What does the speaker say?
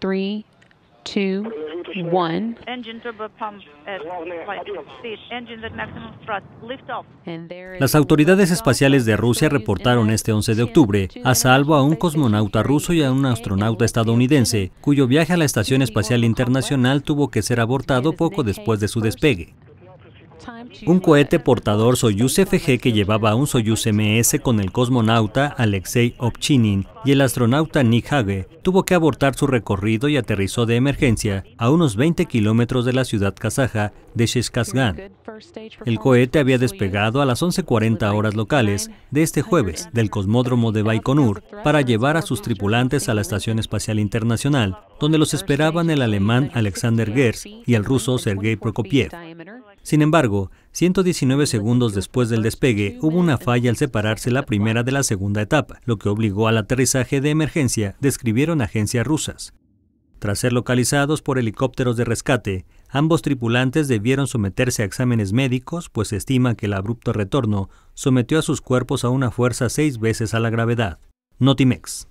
three, two, one. Las autoridades espaciales de Rusia reportaron este 11 de octubre a salvo a un cosmonauta ruso y a un astronauta estadounidense, cuyo viaje a la Estación Espacial Internacional tuvo que ser abortado poco después de su despegue un cohete portador Soyuz FG que llevaba un Soyuz MS con el cosmonauta Alexei Ovchinin y el astronauta Nick Hage, tuvo que abortar su recorrido y aterrizó de emergencia a unos 20 kilómetros de la ciudad kazaja de Sheshkazgan. El cohete había despegado a las 11.40 horas locales de este jueves del cosmódromo de Baikonur para llevar a sus tripulantes a la Estación Espacial Internacional, donde los esperaban el alemán Alexander Gers y el ruso Sergei Prokopiev. Sin embargo, 119 segundos después del despegue hubo una falla al separarse la primera de la segunda etapa, lo que obligó al aterrizaje de emergencia, describieron agencias rusas. Tras ser localizados por helicópteros de rescate, ambos tripulantes debieron someterse a exámenes médicos, pues se estima que el abrupto retorno sometió a sus cuerpos a una fuerza seis veces a la gravedad. Notimex.